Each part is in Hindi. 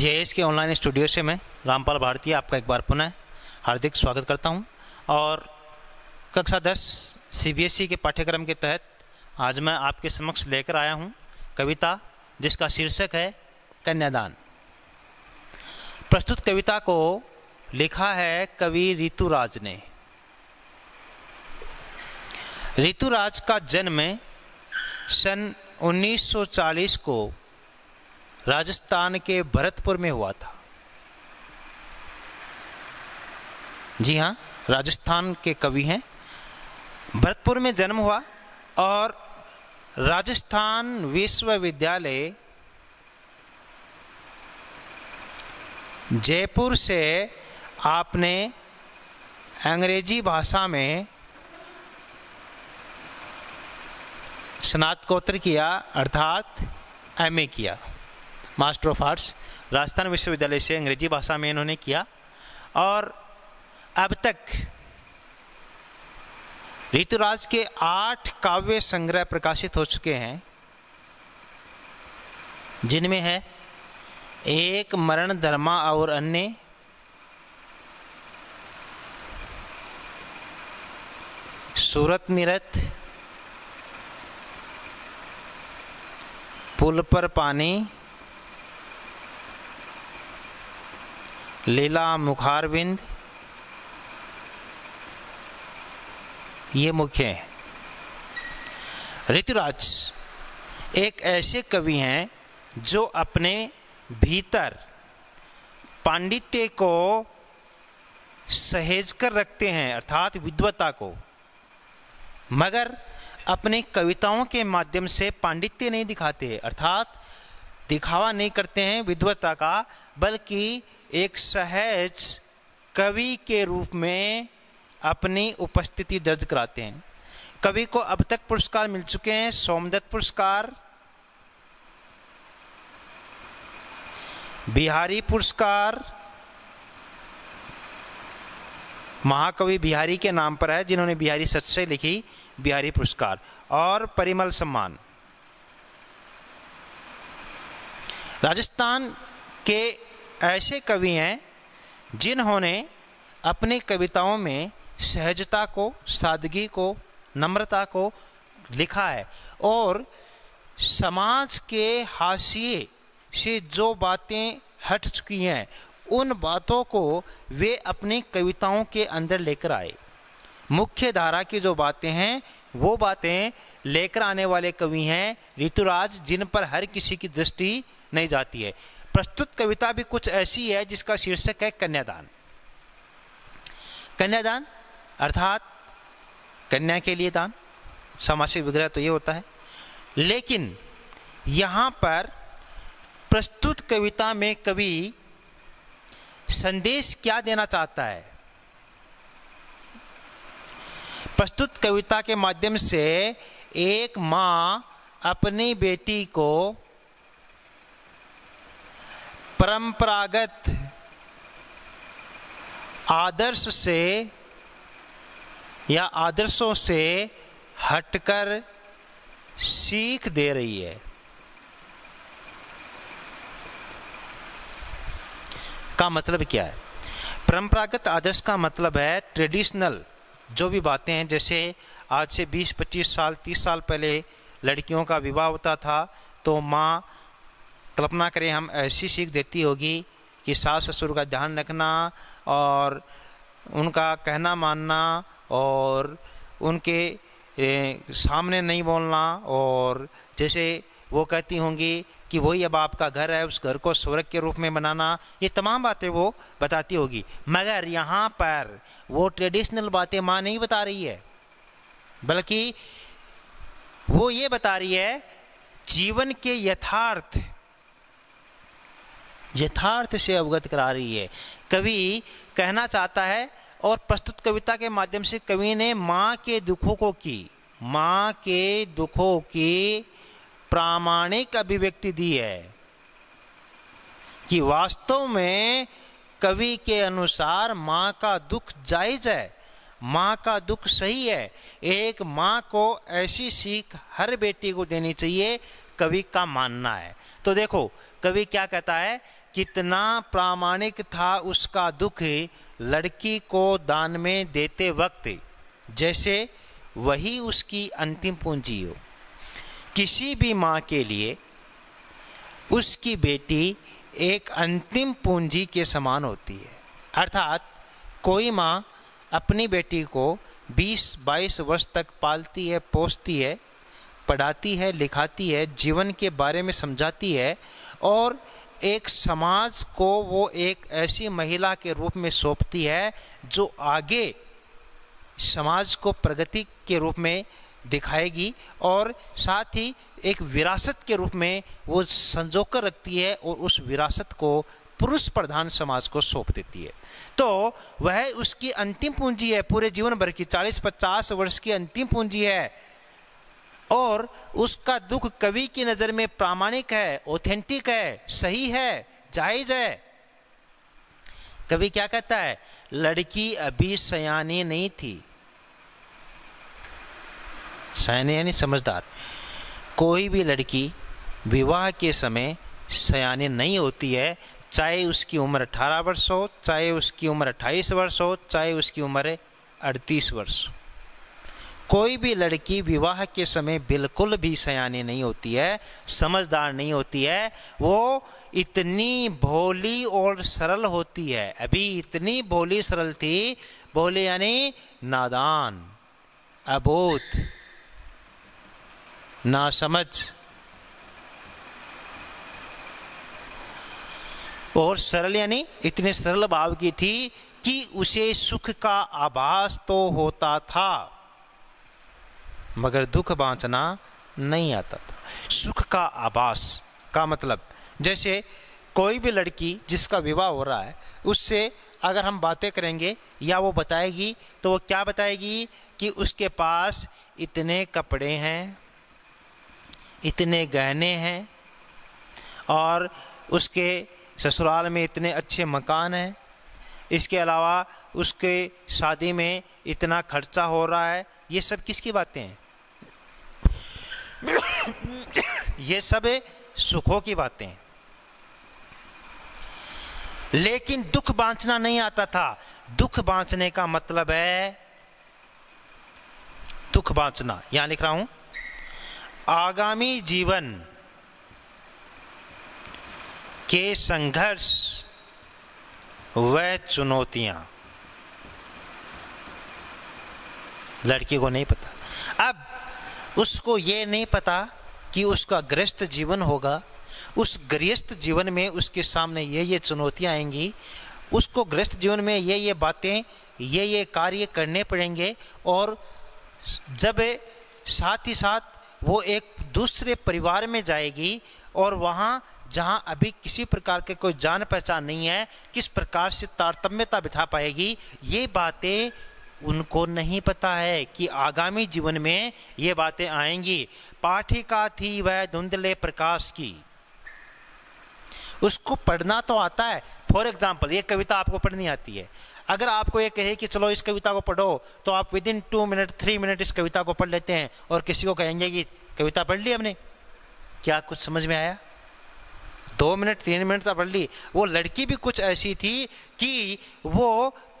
जे के ऑनलाइन स्टूडियो से मैं रामपाल भारती आपका एक बार पुनः हार्दिक स्वागत करता हूं और कक्षा दस सीबीएसई e के पाठ्यक्रम के तहत आज मैं आपके समक्ष लेकर आया हूं कविता जिसका शीर्षक है कन्यादान प्रस्तुत कविता को लिखा है कवि ऋतुराज ने ऋतुराज का जन्म सन 1940 को राजस्थान के भरतपुर में हुआ था जी हाँ राजस्थान के कवि हैं भरतपुर में जन्म हुआ और राजस्थान विश्वविद्यालय जयपुर से आपने अंग्रेजी भाषा में स्नातकोत्तर किया अर्थात एमए किया मास्टर ऑफ आर्ट्स राजस्थान विश्वविद्यालय से अंग्रेजी भाषा में इन्होंने किया और अब तक ऋतुराज के आठ काव्य संग्रह प्रकाशित हो चुके हैं जिनमें है एक मरण धर्मा और अन्य सूरत निरत पुल पर पानी लीला मुखारविंद ये मुख्य हैं ऋतुराज एक ऐसे कवि हैं जो अपने भीतर पांडित्य को सहेज कर रखते हैं अर्थात विद्वता को मगर अपने कविताओं के माध्यम से पांडित्य नहीं दिखाते अर्थात दिखावा नहीं करते हैं विद्वता का बल्कि एक सहज कवि के रूप में अपनी उपस्थिति दर्ज कराते हैं कवि को अब तक पुरस्कार मिल चुके हैं सोमदत्त पुरस्कार बिहारी पुरस्कार महाकवि बिहारी के नाम पर है जिन्होंने बिहारी सच से लिखी बिहारी पुरस्कार और परिमल सम्मान राजस्थान के ऐसे कवि हैं जिन्होंने अपनी कविताओं में सहजता को सादगी को नम्रता को लिखा है और समाज के हाशिए से जो बातें हट चुकी हैं उन बातों को वे अपनी कविताओं के अंदर लेकर आए मुख्य धारा की जो बातें हैं वो बातें लेकर आने वाले कवि हैं ऋतुराज जिन पर हर किसी की दृष्टि नहीं जाती है प्रस्तुत कविता भी कुछ ऐसी है जिसका शीर्षक है कन्यादान कन्यादान अर्थात कन्या के लिए दान सामासिक विग्रह तो ये होता है लेकिन यहाँ पर प्रस्तुत कविता में कवि संदेश क्या देना चाहता है प्रस्तुत कविता के माध्यम से एक माँ अपनी बेटी को परंपरागत आदर्श से या आदर्शों से हटकर सीख दे रही है का मतलब क्या है परंपरागत आदर्श का मतलब है ट्रेडिशनल जो भी बातें हैं जैसे आज से 20-25 साल 30 साल पहले लड़कियों का विवाह होता था तो माँ कल्पना करें हम ऐसी सीख देती होगी कि सास ससुर का ध्यान रखना और उनका कहना मानना और उनके सामने नहीं बोलना और जैसे वो कहती होंगी कि वही अब आपका घर है उस घर को स्वर्ग के रूप में बनाना ये तमाम बातें वो बताती होगी मगर यहाँ पर वो ट्रेडिशनल बातें माँ नहीं बता रही है बल्कि वो ये बता रही है जीवन के यथार्थ यथार्थ से अवगत करा रही है कवि कहना चाहता है और प्रस्तुत कविता के माध्यम से कवि ने माँ के दुखों को की माँ के दुखों की प्रामाणिक अभिव्यक्ति दी है कि वास्तव में कवि के अनुसार माँ का दुख जायज है माँ का दुख सही है एक माँ को ऐसी सीख हर बेटी को देनी चाहिए कवि का मानना है तो देखो कवि क्या कहता है कितना प्रामाणिक था उसका दुख लड़की को दान में देते वक्त जैसे वही उसकी अंतिम पूंजी हो किसी भी माँ के लिए उसकी बेटी एक अंतिम पूंजी के समान होती है अर्थात कोई माँ अपनी बेटी को 20-22 वर्ष तक पालती है पोसती है पढ़ाती है लिखाती है जीवन के बारे में समझाती है और एक समाज को वो एक ऐसी महिला के रूप में सौंपती है जो आगे समाज को प्रगति के रूप में दिखाएगी और साथ ही एक विरासत के रूप में वो संजोकर रखती है और उस विरासत को पुरुष प्रधान समाज को सौंप देती है तो वह उसकी अंतिम पूंजी है पूरे जीवन भर की 40-50 वर्ष की अंतिम पूंजी है और उसका दुख कवि की नज़र में प्रामाणिक है ऑथेंटिक है सही है जायज है कवि क्या कहता है लड़की अभी सयानी नहीं थी सयानी यानी समझदार कोई भी लड़की विवाह के समय सयानी नहीं होती है चाहे उसकी उम्र 18 वर्ष हो चाहे उसकी उम्र 28 वर्ष हो चाहे उसकी उम्र 38 वर्ष हो कोई भी लड़की विवाह के समय बिल्कुल भी सयानी नहीं होती है समझदार नहीं होती है वो इतनी भोली और सरल होती है अभी इतनी भोली सरल थी भोली यानी नादान अबोध ना समझ और सरल यानी इतने सरल भाव की थी कि उसे सुख का आभास तो होता था मगर दुख बांचना नहीं आता था सुख का आभास का मतलब जैसे कोई भी लड़की जिसका विवाह हो रहा है उससे अगर हम बातें करेंगे या वो बताएगी तो वो क्या बताएगी कि उसके पास इतने कपड़े हैं इतने गहने हैं और उसके ससुराल में इतने अच्छे मकान हैं इसके अलावा उसके शादी में इतना खर्चा हो रहा है ये सब किसकी बातें हैं ये सब सुखों की बातें लेकिन दुख बांचना नहीं आता था दुख बांचने का मतलब है दुख बांचना यहां लिख रहा हूं आगामी जीवन के संघर्ष व चुनौतियां लड़की को नहीं पता अब उसको ये नहीं पता कि उसका ग्रस्त जीवन होगा उस गृहस्थ जीवन में उसके सामने ये ये चुनौतियाँ आएंगी उसको गृहस्थ जीवन में ये ये बातें ये ये कार्य करने पड़ेंगे और जब साथ ही साथ वो एक दूसरे परिवार में जाएगी और वहाँ जहाँ अभी किसी प्रकार के कोई जान पहचान नहीं है किस प्रकार से तारतम्यता बिठा पाएगी ये बातें उनको नहीं पता है कि आगामी जीवन में ये बातें आएंगी पाठिका थी वह धुंधले प्रकाश की उसको पढ़ना तो आता है फॉर एग्जाम्पल ये कविता आपको पढ़नी आती है अगर आपको ये कहे कि चलो इस कविता को पढ़ो तो आप within two minute three minute इस कविता को पढ़ लेते हैं और किसी को कहेंगे कि कविता पढ़ ली हमने क्या कुछ समझ में आया दो मिनट तीन मिनट तक तो पढ़ ली वो लड़की भी कुछ ऐसी थी कि वो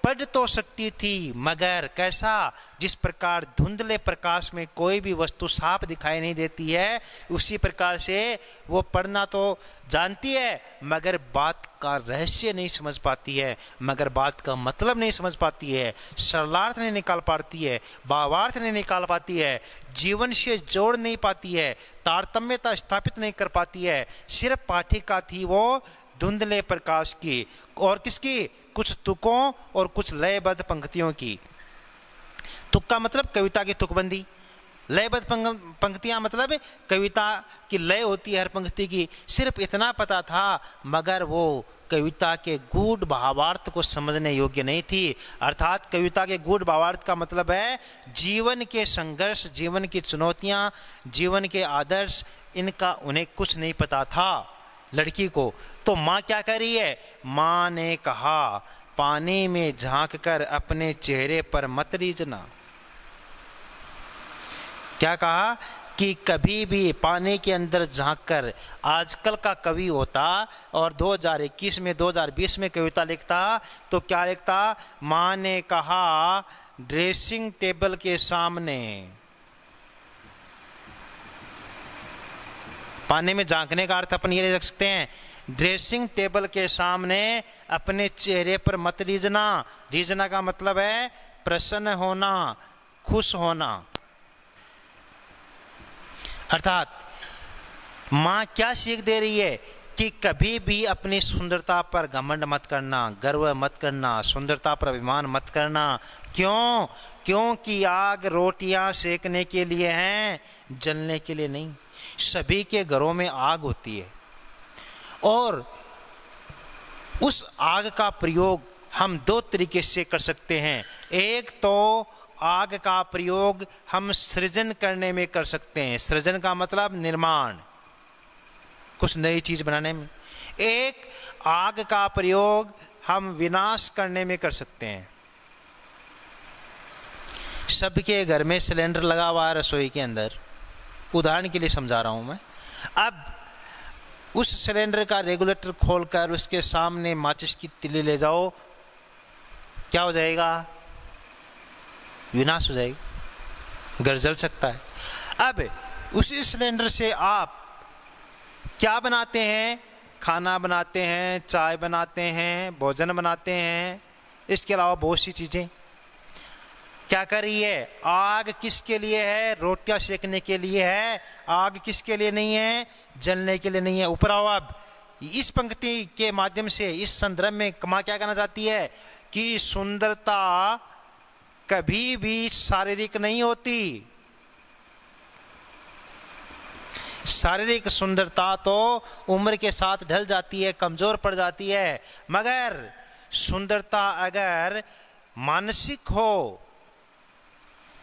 पढ़ तो सकती थी मगर कैसा जिस प्रकार धुंधले प्रकाश में कोई भी वस्तु साफ दिखाई नहीं देती है उसी प्रकार से वो पढ़ना तो जानती है मगर बात का रहस्य नहीं समझ पाती है मगर बात का मतलब नहीं समझ पाती है सरलार्थ नहीं निकाल पाती है भावार्थ नहीं निकाल पाती है जीवन से जोड़ नहीं पाती है तारतम्यता स्थापित नहीं कर पाती है सिर्फ पाठिका थी वो धुंधले प्रकाश की और किसकी कुछ तुकों और कुछ लयबद्ध पंक्तियों की तुक का मतलब कविता की तुकबंदी लयबद्ध पंक्तियां मतलब कविता की लय होती है हर पंक्ति की सिर्फ इतना पता था मगर वो कविता के गूढ़ भावार्थ को समझने योग्य नहीं थी अर्थात कविता के गूढ़ भावार्थ का मतलब है जीवन के संघर्ष जीवन की चुनौतियाँ जीवन के आदर्श इनका उन्हें कुछ नहीं पता था लड़की को तो माँ क्या कर रही है माँ ने कहा पानी में झांक कर अपने चेहरे पर मत रीजना क्या कहा कि कभी भी पानी के अंदर झांक कर आजकल का कवि होता और 2021 में 2020 में कविता लिखता तो क्या लिखता माँ ने कहा ड्रेसिंग टेबल के सामने पानी में झांकने का अर्थ अपन ये रख सकते हैं ड्रेसिंग टेबल के सामने अपने चेहरे पर मत रीझना रीजना का मतलब है प्रसन्न होना खुश होना अर्थात माँ क्या सीख दे रही है कि कभी भी अपनी सुंदरता पर घमंड मत करना गर्व मत करना सुंदरता पर अभिमान मत करना क्यों क्योंकि आग रोटियां सेकने के लिए हैं जलने के लिए नहीं सभी के घरों में आग होती है और उस आग का प्रयोग हम दो तरीके से कर सकते हैं एक तो आग का प्रयोग हम सृजन करने में कर सकते हैं सृजन का मतलब निर्माण कुछ नई चीज़ बनाने में एक आग का प्रयोग हम विनाश करने में कर सकते हैं सबके घर में सिलेंडर लगा हुआ है रसोई के अंदर उदाहरण के लिए समझा रहा हूँ मैं अब उस सिलेंडर का रेगुलेटर खोलकर उसके सामने माचिस की तिली ले जाओ क्या हो जाएगा विनाश हो जाएगा घर जल सकता है अब उसी सिलेंडर से आप क्या बनाते हैं खाना बनाते हैं चाय बनाते हैं भोजन बनाते हैं इसके अलावा बहुत सी चीज़ें क्या कर रही है आग किसके लिए है रोटियां सेकने के लिए है आग किसके लिए नहीं है जलने के लिए नहीं है ऊपर आओ इस पंक्ति के माध्यम से इस संदर्भ में कमा क्या कहना चाहती है कि सुंदरता कभी भी शारीरिक नहीं होती शारीरिक सुंदरता तो उम्र के साथ ढल जाती है कमज़ोर पड़ जाती है मगर सुंदरता अगर मानसिक हो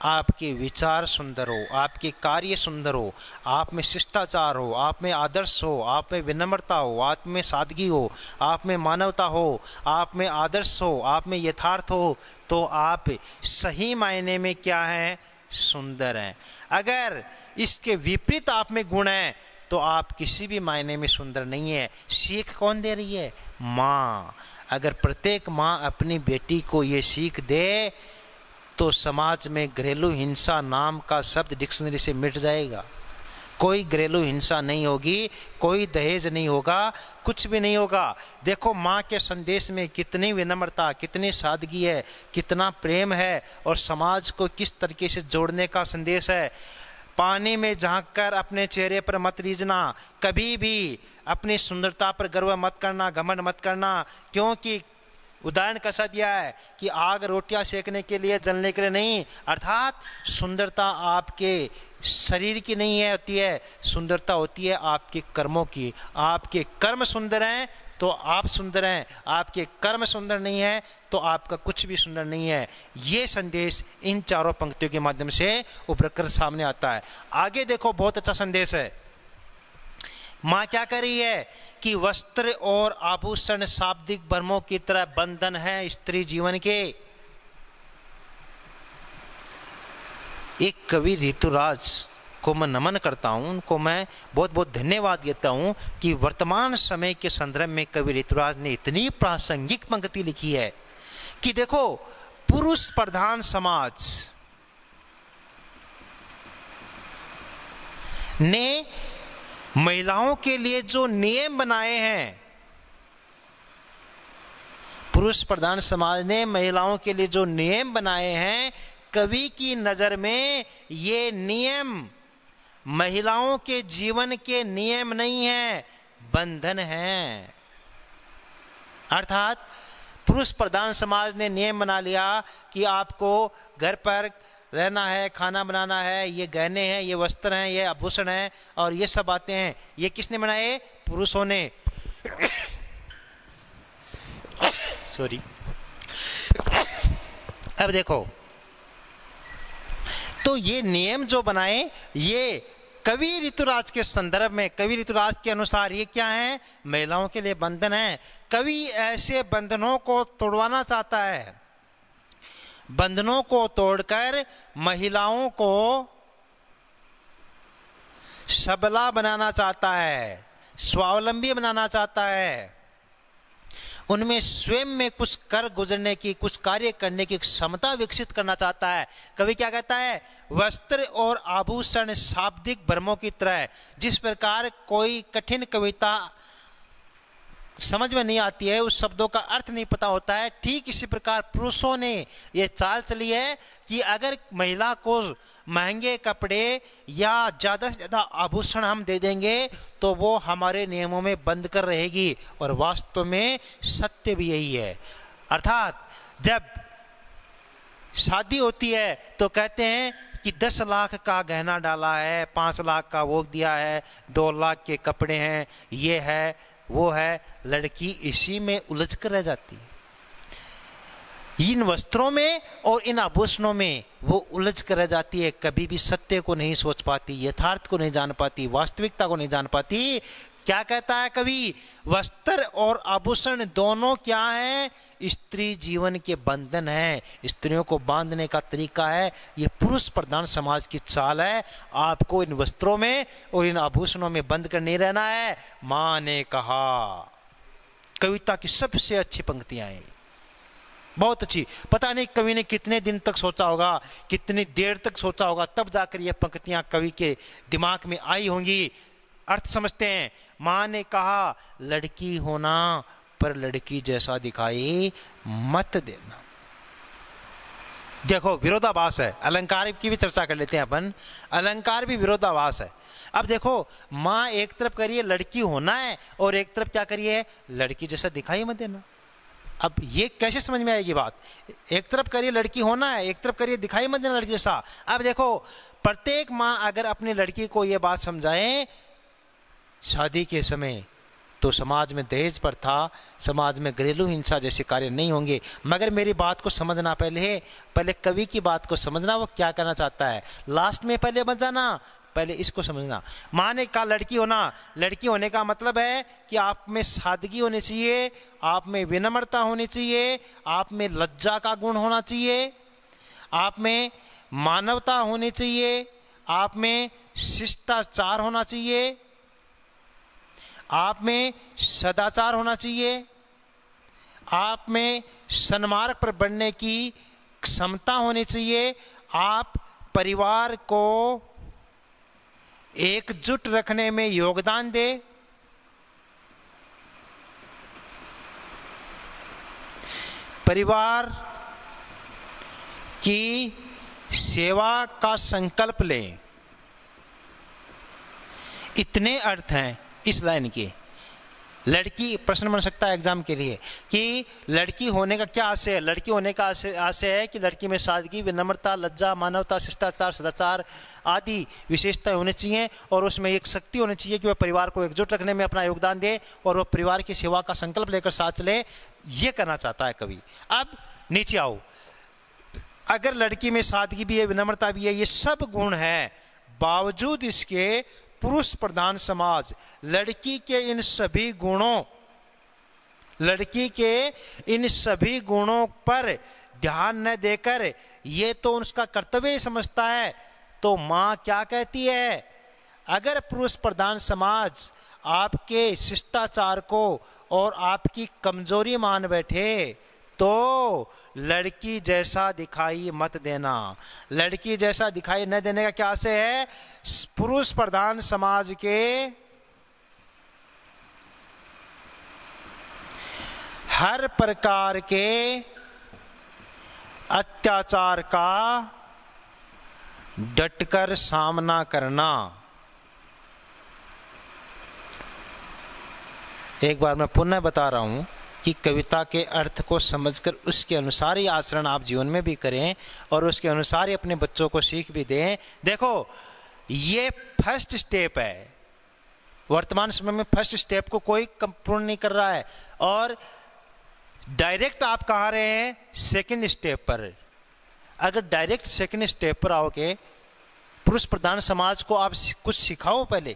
आपके विचार सुंदर हो आपके कार्य सुंदर हो आप में शिष्टाचार हो आप में आदर्श हो आप में विनम्रता हो आप में सादगी हो आप में मानवता हो आप में आदर्श हो आप में यथार्थ हो तो आप सही मायने में क्या हैं सुंदर हैं अगर इसके विपरीत आप में गुण हैं तो आप किसी भी मायने में सुंदर नहीं है सीख कौन दे रही है माँ अगर प्रत्येक माँ अपनी बेटी को ये सीख दे तो समाज में घरेलू हिंसा नाम का शब्द डिक्शनरी से मिट जाएगा कोई घरेलू हिंसा नहीं होगी कोई दहेज नहीं होगा कुछ भी नहीं होगा देखो माँ के संदेश में कितनी विनम्रता कितनी सादगी है कितना प्रेम है और समाज को किस तरीके से जोड़ने का संदेश है पानी में झाँक कर अपने चेहरे पर मत रीझना कभी भी अपनी सुंदरता पर गर्व मत करना घमंड मत करना क्योंकि उदाहरण कैसा दिया है कि आग रोटियां सेकने के लिए जलने के लिए नहीं अर्थात सुंदरता आपके शरीर की नहीं है होती है सुंदरता होती है आपके कर्मों की आपके कर्म सुंदर हैं तो आप सुंदर हैं आपके कर्म सुंदर नहीं है तो आपका कुछ भी सुंदर नहीं है ये संदेश इन चारों पंक्तियों के माध्यम से उभर कर सामने आता है आगे देखो बहुत अच्छा संदेश है माँ क्या कर रही है कि वस्त्र और आभूषण शाब्दिक बर्मों की तरह बंधन है स्त्री जीवन के एक कवि ऋतुराज को मैं नमन करता हूँ उनको मैं बहुत बहुत धन्यवाद देता हूँ कि वर्तमान समय के संदर्भ में कवि ऋतुराज ने इतनी प्रासंगिक पंक्ति लिखी है कि देखो पुरुष प्रधान समाज ने महिलाओं के लिए जो नियम बनाए हैं पुरुष प्रधान समाज ने महिलाओं के लिए जो नियम बनाए हैं कवि की नज़र में ये नियम महिलाओं के जीवन के नियम नहीं है बंधन हैं अर्थात पुरुष प्रधान समाज ने नियम बना लिया कि आपको घर पर रहना है खाना बनाना है ये गहने हैं ये वस्त्र हैं ये आभूषण हैं और ये सब आते हैं ये किसने बनाए पुरुषों ने सॉरी अब देखो तो ये नियम जो बनाए ये कवि ऋतुराज के संदर्भ में कवि ऋतुराज के अनुसार ये क्या है महिलाओं के लिए बंधन है कवि ऐसे बंधनों को तोड़वाना चाहता है बंधनों को तोड़कर महिलाओं को सबला बनाना चाहता है स्वावलंबी बनाना चाहता है उनमें स्वयं में कुछ कर गुजरने की कुछ कार्य करने की क्षमता विकसित करना चाहता है कवि क्या कहता है वस्त्र और आभूषण शाब्दिक भ्रमों की तरह है जिस प्रकार कोई कठिन कविता समझ में नहीं आती है उस शब्दों का अर्थ नहीं पता होता है ठीक इसी प्रकार पुरुषों ने यह चाल चली है कि अगर महिला को महंगे कपड़े या ज़्यादा से ज़्यादा आभूषण हम दे देंगे तो वो हमारे नियमों में बंद कर रहेगी और वास्तव में सत्य भी यही है अर्थात जब शादी होती है तो कहते हैं कि दस लाख का गहना डाला है पाँच लाख का वो दिया है दो लाख के कपड़े हैं ये है वो है लड़की इसी में उलझ कर रह जाती है इन वस्त्रों में और इन आभूषणों में वो उलझ कर रह जाती है कभी भी सत्य को नहीं सोच पाती यथार्थ को नहीं जान पाती वास्तविकता को नहीं जान पाती क्या कहता है कवि वस्त्र और आभूषण दोनों क्या है स्त्री जीवन के बंधन है स्त्रियों को बांधने का तरीका है ये पुरुष प्रधान समाज की चाल है आपको इन वस्त्रों में और इन आभूषणों में बंद कर नहीं रहना है मां ने कहा कविता की सबसे अच्छी पंक्तियां हैं बहुत अच्छी पता नहीं कवि ने कितने दिन तक सोचा होगा कितनी देर तक सोचा होगा तब जाकर यह पंक्तियां कवि के दिमाग में आई होंगी अर्थ समझते हैं माँ ने कहा लड़की होना पर लड़की जैसा दिखाई मत देना देखो विरोधाभास है अलंकार की भी चर्चा कर लेते हैं अपन अलंकार भी विरोधाभास है अब देखो माँ एक तरफ करिए लड़की होना है और एक तरफ क्या करिए लड़की जैसा दिखाई मत देना अब ये कैसे समझ में आएगी बात एक तरफ करिए लड़की होना है एक तरफ करिए दिखाई मत देना लड़की जैसा अब देखो प्रत्येक माँ अगर अपनी लड़की को ये बात समझाए शादी के समय तो समाज में दहेज पर था समाज में घरेलू हिंसा जैसे कार्य नहीं होंगे मगर मेरी बात को समझना पहले है पहले कवि की बात को समझना वो क्या करना चाहता है लास्ट में पहले बन जाना पहले इसको समझना माँ ने कहा लड़की होना लड़की होने का मतलब है कि आप में सादगी होनी चाहिए आप में विनम्रता होनी चाहिए आप में लज्जा का गुण होना चाहिए आप में मानवता होनी चाहिए आप में शिष्टाचार होना चाहिए आप में सदाचार होना चाहिए आप में सन्मार्ग पर बढ़ने की क्षमता होनी चाहिए आप परिवार को एकजुट रखने में योगदान दे परिवार की सेवा का संकल्प लें इतने अर्थ हैं इस लाइन की लड़की प्रश्न बन सकता है एग्जाम के लिए कि लड़की होने का क्या आशय है लड़की होने का आशय है कि लड़की में सादगी विनम्रता लज्जा मानवता शिष्टाचार सदाचार आदि विशेषताएं होनी चाहिए और उसमें एक शक्ति होनी चाहिए कि वह परिवार को एकजुट रखने में अपना योगदान दे और वह परिवार की सेवा का संकल्प लेकर साथ चले ये करना चाहता है कवि अब नीचे आओ अगर लड़की में सादगी भी है विनम्रता भी है ये सब गुण है बावजूद इसके पुरुष प्रधान समाज लड़की के इन सभी गुणों लड़की के इन सभी गुणों पर ध्यान न देकर ये तो उसका कर्तव्य ही समझता है तो माँ क्या कहती है अगर पुरुष प्रधान समाज आपके शिष्टाचार को और आपकी कमजोरी मान बैठे तो लड़की जैसा दिखाई मत देना लड़की जैसा दिखाई न देने का क्या से है पुरुष प्रधान समाज के हर प्रकार के अत्याचार का डटकर सामना करना एक बार मैं पुनः बता रहा हूं कि कविता के अर्थ को समझकर उसके अनुसार ही आचरण आप जीवन में भी करें और उसके अनुसार ही अपने बच्चों को सीख भी दें देखो ये फर्स्ट स्टेप है वर्तमान समय में फर्स्ट स्टेप को कोई पूर्ण नहीं कर रहा है और डायरेक्ट आप कहा रहे हैं सेकंड स्टेप पर अगर डायरेक्ट सेकंड स्टेप पर आओगे पुरुष प्रधान समाज को आप कुछ सिखाओ पहले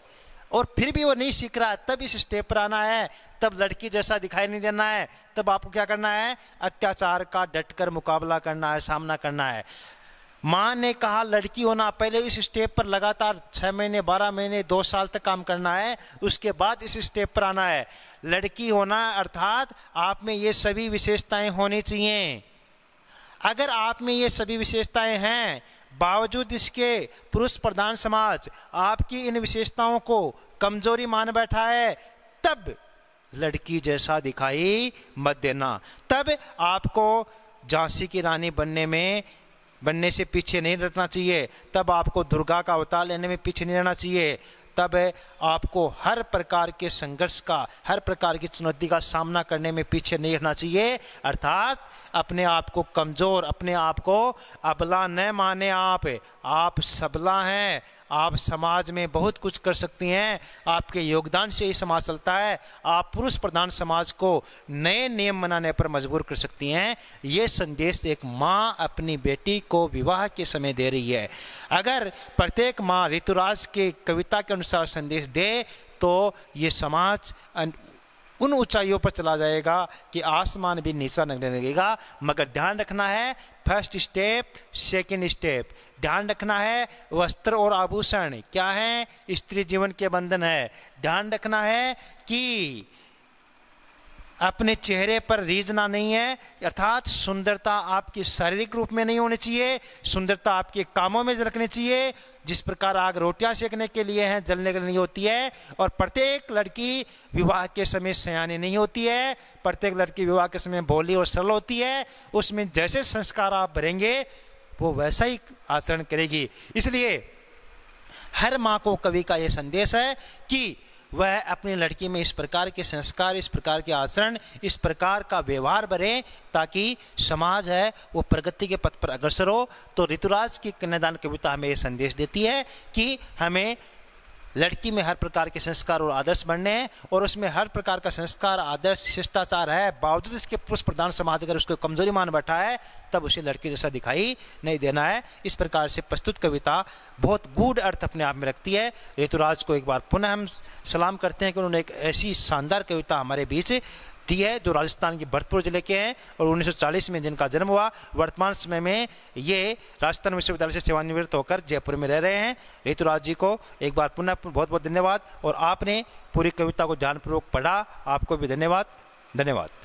और फिर भी वो नहीं सीख रहा है तब इस स्टेप पर आना है तब लड़की जैसा दिखाई नहीं देना है तब आपको क्या करना है अत्याचार का डटकर मुकाबला करना है सामना करना है माँ ने कहा लड़की होना पहले इस स्टेप पर लगातार छः महीने बारह महीने दो साल तक काम करना है उसके बाद इस स्टेप पर आना है लड़की होना अर्थात आप में ये सभी विशेषताएं होनी चाहिए अगर आप में ये सभी विशेषताएं हैं बावजूद इसके पुरुष प्रधान समाज आपकी इन विशेषताओं को कमजोरी मान बैठा है तब लड़की जैसा दिखाई मत देना तब आपको झांसी की रानी बनने में बनने से पीछे नहीं रखना चाहिए तब आपको दुर्गा का अवतार लेने में पीछे नहीं रहना चाहिए तब आपको हर प्रकार के संघर्ष का हर प्रकार की चुनौती का सामना करने में पीछे नहीं रहना चाहिए अर्थात अपने आप को कमज़ोर अपने आप को अबला न माने आप आप सबला हैं आप समाज में बहुत कुछ कर सकती हैं आपके योगदान से ही समाज चलता है आप पुरुष प्रधान समाज को नए नियम बनाने पर मजबूर कर सकती हैं ये संदेश एक माँ अपनी बेटी को विवाह के समय दे रही है अगर प्रत्येक माँ ऋतुराज के कविता के अनुसार संदेश दे तो ये समाज उन ऊंचाइयों पर चला जाएगा कि आसमान भी नीचा लगने लगेगा मगर ध्यान रखना है फर्स्ट स्टेप सेकंड स्टेप ध्यान रखना है वस्त्र और आभूषण क्या है स्त्री जीवन के बंधन है ध्यान रखना है कि अपने चेहरे पर रीझना नहीं है अर्थात सुंदरता आपकी शारीरिक रूप में नहीं होनी चाहिए सुंदरता आपके कामों में रखनी चाहिए जिस प्रकार आग रोटियां सेकने के लिए हैं जलने के लिए नहीं होती है और प्रत्येक लड़की विवाह के समय सयानी नहीं होती है प्रत्येक लड़की विवाह के समय बोली और सरल होती है उसमें जैसे संस्कार आप भरेंगे वो वैसा ही आचरण करेगी इसलिए हर माँ को कवि का ये संदेश है कि वह अपनी लड़की में इस प्रकार के संस्कार इस प्रकार के आचरण इस प्रकार का व्यवहार भरे ताकि समाज है वो प्रगति के पथ पर अग्रसर हो तो ऋतुराज की कन्यादान कविता हमें यह संदेश देती है कि हमें लड़की में हर प्रकार के संस्कार और आदर्श बनने हैं और उसमें हर प्रकार का संस्कार आदर्श शिष्टाचार है बावजूद इसके पुरुष प्रधान समाज अगर उसको कमजोरी मान बैठा है तब उसे लड़की जैसा दिखाई नहीं देना है इस प्रकार से प्रस्तुत कविता बहुत गूढ़ अर्थ अपने आप में रखती है ऋतुराज को एक बार पुनः हम सलाम करते हैं कि उन्होंने एक ऐसी शानदार कविता हमारे बीच दी है जो राजस्थान के भरतपुर जिले के हैं और 1940 में जिनका जन्म हुआ वर्तमान समय में ये राजस्थान विश्वविद्यालय से सेवानिवृत्त होकर जयपुर में रह रहे हैं ऋतुराज जी को एक बार पुनः बहुत बहुत धन्यवाद और आपने पूरी कविता को ध्यानपूर्वक पढ़ा आपको भी धन्यवाद धन्यवाद